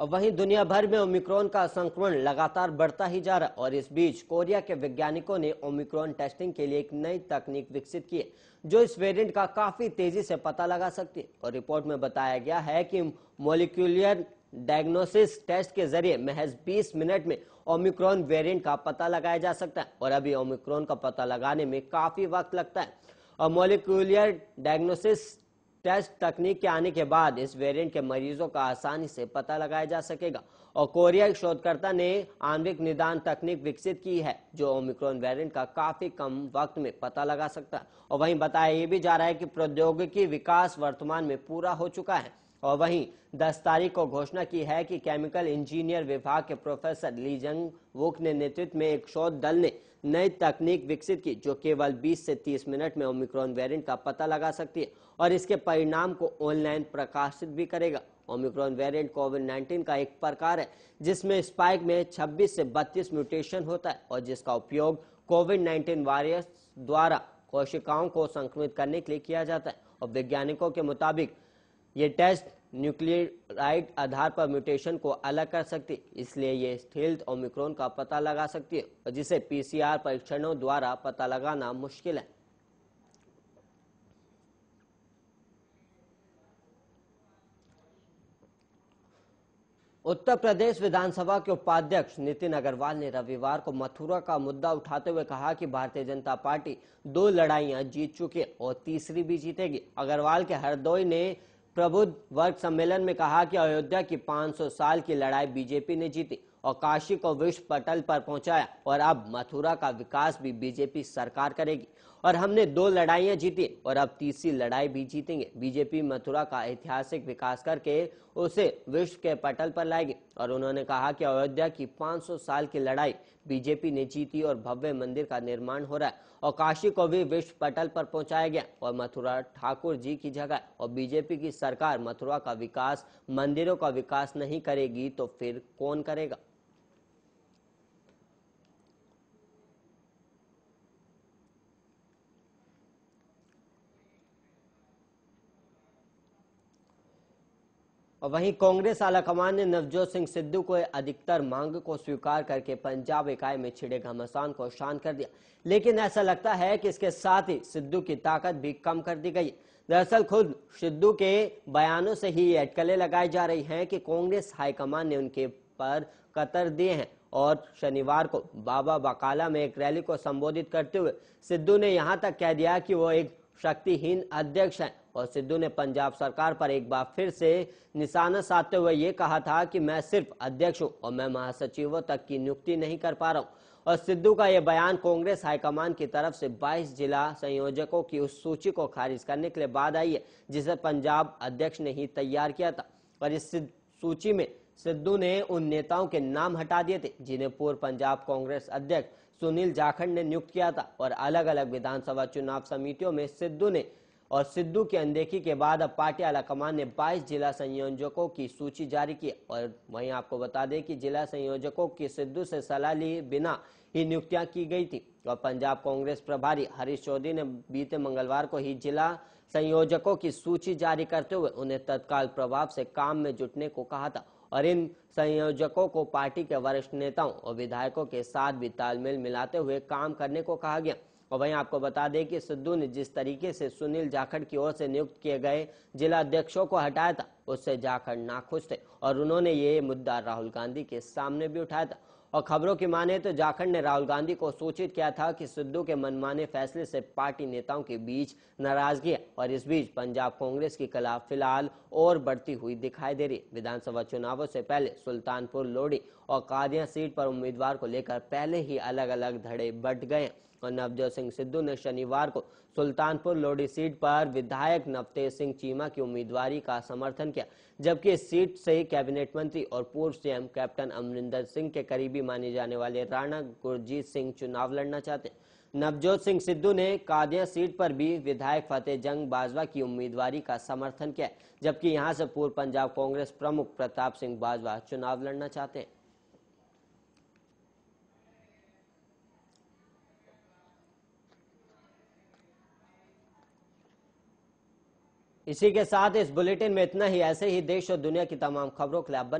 और वहीं दुनिया भर में ओमिक्रॉन का संक्रमण लगातार बढ़ता ही जा रहा है और इस बीच कोरिया के वैज्ञानिकों ने ओमिक्रॉन टेस्टिंग के लिए एक नई तकनीक विकसित की है जो इस वेरिएंट का काफी तेजी से पता लगा सकती है और रिपोर्ट में बताया गया है कि मोलिकुलर डायग्नोसिस टेस्ट के जरिए महज 20 मिनट में ओमिक्रॉन वेरियंट का पता लगाया जा सकता है और अभी ओमिक्रॉन का पता लगाने में काफी वक्त लगता है और मोलिकुलर डायग्नोसिस टेस्ट तकनीक के आने के बाद इस वेरिएंट के मरीजों का आसानी से पता लगाया जा सकेगा और कोरियाई शोधकर्ता ने आंविक निदान तकनीक विकसित की है जो ओमिक्रॉन वेरिएंट का काफी कम वक्त में पता लगा सकता है और वहीं बताया ये भी जा रहा है कि प्रौद्योगिकी विकास वर्तमान में पूरा हो चुका है और वहीं 10 तारीख को घोषणा की है कि केमिकल इंजीनियर विभाग के प्रोफेसर जंग वोक ने नेतृत्व में एक शोध दल ने नई तकनीक विकसित की जो केवल 20 से 30 मिनट में ओमिक्रॉन वेरिएंट का पता लगा सकती है और इसके परिणाम को ऑनलाइन प्रकाशित भी करेगा ओमिक्रॉन वेरिएंट कोविड 19 का एक प्रकार है जिसमें स्पाइक में 26 से 32 म्यूटेशन होता है और जिसका उपयोग कोविड 19 वायरस द्वारा कोशिकाओं को संक्रमित करने के लिए किया जाता है और वैज्ञानिकों के मुताबिक ये टेस्ट न्यूक्लियराइड आधार पर म्यूटेशन को अलग कर सकती है इसलिए ये स्थिल्थ ओमिक्रोन का पता लगा सकती है जिसे पीसीआर परीक्षणों द्वारा पता लगाना मुश्किल है उत्तर प्रदेश विधानसभा के उपाध्यक्ष नितिन अग्रवाल ने रविवार को मथुरा का मुद्दा उठाते हुए कहा कि भारतीय जनता पार्टी दो लड़ाइयां जीत चुकी है और तीसरी भी जीतेगी अग्रवाल के हरदोई ने प्रबुद्ध वर्ग सम्मेलन में कहा कि अयोध्या की 500 साल की लड़ाई बीजेपी ने जीती और काशी को विश्व पटल पर पहुंचाया और अब मथुरा का विकास भी बीजेपी सरकार करेगी और हमने दो लड़ाइयां जीती और अब तीसरी लड़ाई भी जीतेंगे बीजेपी मथुरा का ऐतिहासिक विकास करके उसे विश्व के पटल पर लाएगी और उन्होंने कहा कि अयोध्या की 500 साल की लड़ाई बीजेपी ने जीती और भव्य मंदिर का निर्माण हो रहा है और काशी को भी विश्व पटल पर पहुंचाया गया और मथुरा ठाकुर जी की जगह और बीजेपी की सरकार मथुरा का विकास मंदिरों का विकास नहीं करेगी तो फिर कौन करेगा और वहीं कांग्रेस आलाकमान ने नवजोत सिंह सिद्धू को अधिकतर मांग को स्वीकार करके पंजाब इकाई में छिड़े घमासान को शांत कर दिया लेकिन ऐसा लगता है कि इसके साथ ही सिद्धू की ताकत भी कम कर दी गई दरअसल खुद सिद्धू के बयानों से ही अटकलें लगाई जा रही हैं कि कांग्रेस हाईकमान ने उनके पर कतर दिए हैं और शनिवार को बाबा बकाला में एक रैली को संबोधित करते हुए सिद्धू ने यहां तक कह दिया कि वो एक शक्तिहीन अध्यक्ष हैं और सिद्धू ने पंजाब सरकार पर एक बार फिर से निशाना साधते हुए ये कहा था कि मैं सिर्फ अध्यक्ष हूँ और मैं महासचिवों तक की नियुक्ति नहीं कर पा रहा हूँ और सिद्धू का यह बयान कांग्रेस हाईकमान की तरफ से 22 जिला संयोजकों की उस सूची को खारिज करने के लिए बाद आई है जिसे पंजाब अध्यक्ष ने ही तैयार किया था और इस सूची में सिद्धू ने उन नेताओं के नाम हटा दिए थे जिन्हें पूर्व पंजाब कांग्रेस अध्यक्ष सुनील जाखड़ ने नियुक्त किया था और अलग अलग विधानसभा चुनाव समितियों में सिद्धू ने और सिद्धू की अनदेखी के बाद अब पार्टी आलाकमान ने 22 जिला संयोजकों की सूची जारी की और वहीं आपको बता दें कि जिला संयोजकों की सिद्धू से सलाह लिए बिना ही नियुक्तियां की गई थी और पंजाब कांग्रेस प्रभारी हरीश चौधरी ने बीते मंगलवार को ही जिला संयोजकों की सूची जारी करते हुए उन्हें तत्काल प्रभाव से काम में जुटने को कहा था और इन संयोजकों को पार्टी के वरिष्ठ नेताओं और विधायकों के साथ भी तालमेल मिलाते हुए काम करने को कहा गया और वहीं आपको बता दें कि सिद्धू ने जिस तरीके से सुनील जाखड़ की ओर से नियुक्त किए गए जिला अध्यक्षों को हटाया था उससे जाखड़ नाखुश थे और उन्होंने ये मुद्दा राहुल गांधी के सामने भी उठाया था और खबरों की माने तो जाखड़ ने राहुल गांधी को सूचित किया था कि सिद्धू के मनमाने फैसले से पार्टी नेताओं के बीच नाराजगी है और इस बीच पंजाब कांग्रेस की कला फिलहाल और बढ़ती हुई दिखाई दे रही विधानसभा चुनावों से पहले सुल्तानपुर लोडी और कादिया सीट पर उम्मीदवार को लेकर पहले ही अलग अलग धड़े बट गए और नवजोत सिंह सिद्धू ने शनिवार को सुल्तानपुर लोडी सीट पर विधायक नवतेज सिंह चीमा की उम्मीदवारी का समर्थन किया जबकि इस सीट से कैबिनेट मंत्री और पूर्व सीएम कैप्टन अमरिंदर सिंह के करीबी माने जाने वाले राणा गुरजीत सिंह चुनाव लड़ना चाहते हैं नवजोत सिंह सिद्धू ने कादिया सीट पर भी विधायक फतेह जंग बाजवा की उम्मीदवारी का समर्थन किया जबकि यहां से पूर्व पंजाब कांग्रेस प्रमुख प्रताप सिंह बाजवा चुनाव लड़ना चाहते हैं इसी के साथ इस बुलेटिन में इतना ही ऐसे ही देश और दुनिया की तमाम खबरों के लिए आप बने